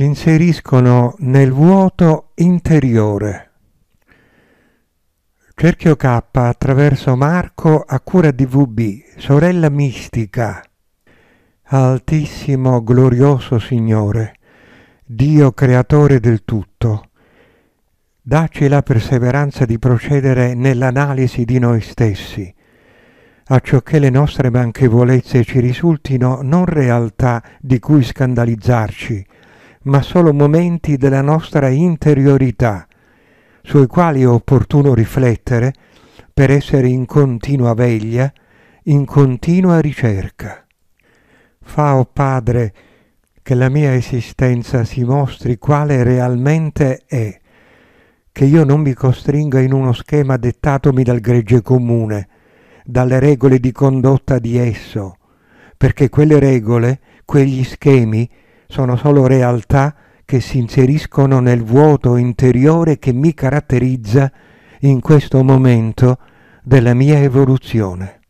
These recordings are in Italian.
si inseriscono nel vuoto interiore. Cerchio K attraverso Marco a cura di VB, sorella mistica. Altissimo, glorioso Signore, Dio creatore del tutto, daci la perseveranza di procedere nell'analisi di noi stessi, acciò che le nostre manchevolezze ci risultino non realtà di cui scandalizzarci, ma solo momenti della nostra interiorità, sui quali è opportuno riflettere per essere in continua veglia, in continua ricerca. Fa, o oh Padre, che la mia esistenza si mostri quale realmente è, che io non mi costringa in uno schema dettatomi dal gregge comune, dalle regole di condotta di esso, perché quelle regole, quegli schemi, sono solo realtà che si inseriscono nel vuoto interiore che mi caratterizza in questo momento della mia evoluzione.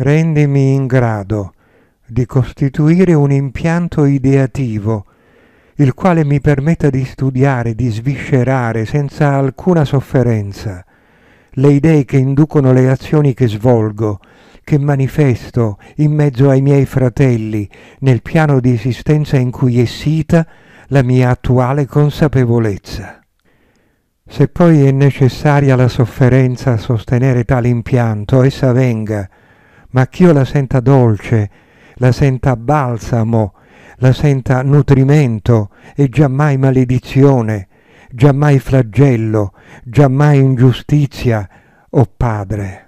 Rendimi in grado di costituire un impianto ideativo, il quale mi permetta di studiare, di sviscerare senza alcuna sofferenza le idee che inducono le azioni che svolgo, che manifesto in mezzo ai miei fratelli nel piano di esistenza in cui è sita la mia attuale consapevolezza. Se poi è necessaria la sofferenza a sostenere tale impianto, essa venga, ma ch'io la senta dolce, la senta balsamo, la senta nutrimento e giammai maledizione, giammai flagello, giammai ingiustizia, o oh Padre.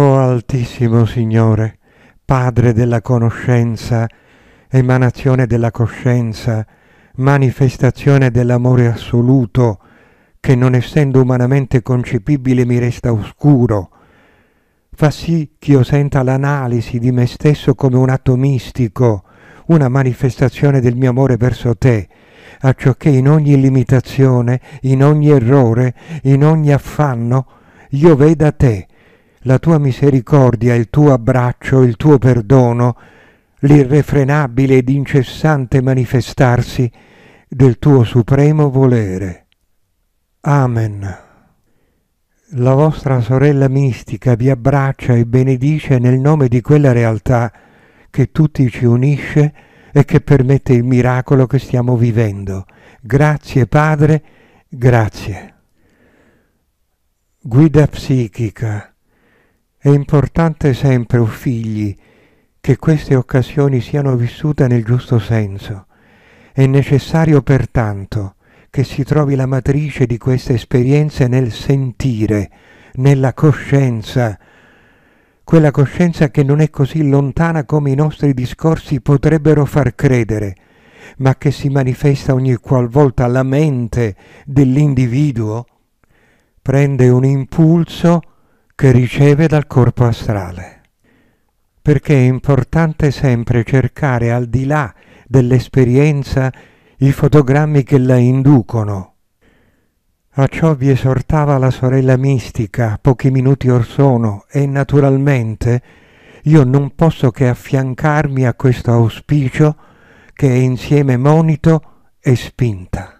O Altissimo Signore, Padre della conoscenza, emanazione della coscienza, manifestazione dell'amore assoluto, che non essendo umanamente concepibile mi resta oscuro, fa sì che io senta l'analisi di me stesso come un atto mistico, una manifestazione del mio amore verso te, a ciò che in ogni limitazione, in ogni errore, in ogni affanno, io veda te, la tua misericordia, il tuo abbraccio, il tuo perdono, l'irrefrenabile ed incessante manifestarsi del tuo supremo volere. Amen. La vostra sorella mistica vi abbraccia e benedice nel nome di quella realtà che tutti ci unisce e che permette il miracolo che stiamo vivendo. Grazie Padre, grazie. Guida psichica è importante sempre, o figli, che queste occasioni siano vissute nel giusto senso. È necessario pertanto che si trovi la matrice di queste esperienze nel sentire, nella coscienza, quella coscienza che non è così lontana come i nostri discorsi potrebbero far credere, ma che si manifesta ogni qualvolta la mente dell'individuo prende un impulso che riceve dal corpo astrale, perché è importante sempre cercare al di là dell'esperienza i fotogrammi che la inducono. A ciò vi esortava la sorella mistica pochi minuti or sono e naturalmente io non posso che affiancarmi a questo auspicio che è insieme monito e spinta.